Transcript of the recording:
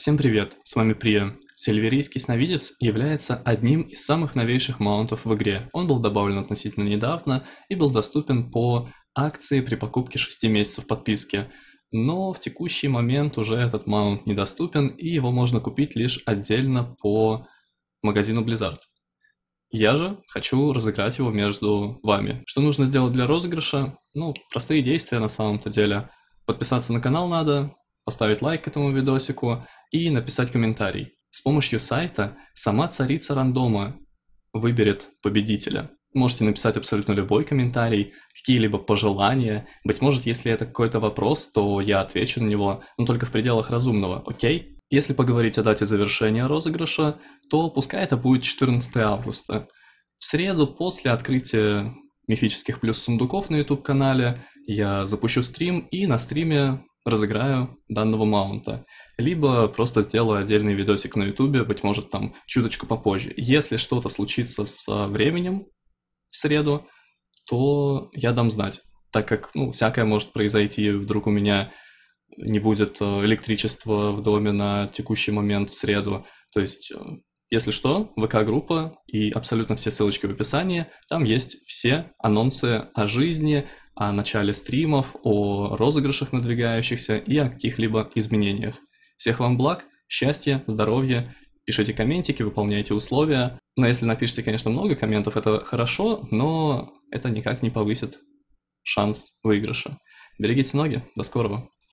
Всем привет, с вами Прием. Сильверийский сновидец является одним из самых новейших маунтов в игре. Он был добавлен относительно недавно и был доступен по акции при покупке 6 месяцев подписки. Но в текущий момент уже этот маунт недоступен и его можно купить лишь отдельно по магазину Blizzard. Я же хочу разыграть его между вами. Что нужно сделать для розыгрыша? Ну, простые действия на самом-то деле. Подписаться на канал надо, поставить лайк этому видосику и написать комментарий. С помощью сайта сама царица рандома выберет победителя. Можете написать абсолютно любой комментарий, какие-либо пожелания. Быть может, если это какой-то вопрос, то я отвечу на него, но только в пределах разумного, окей? Если поговорить о дате завершения розыгрыша, то пускай это будет 14 августа. В среду после открытия мифических плюс сундуков на YouTube-канале я запущу стрим, и на стриме разыграю данного маунта, либо просто сделаю отдельный видосик на ютубе, быть может там чуточку попозже. Если что-то случится с временем в среду, то я дам знать, так как, ну, всякое может произойти, вдруг у меня не будет э, электричества в доме на текущий момент в среду, то есть э, если что, ВК-группа и абсолютно все ссылочки в описании. Там есть все анонсы о жизни, о начале стримов, о розыгрышах надвигающихся и о каких-либо изменениях. Всех вам благ, счастья, здоровья, пишите комментики, выполняйте условия. Но ну, если напишите, конечно, много комментов, это хорошо, но это никак не повысит шанс выигрыша. Берегите ноги, до скорого!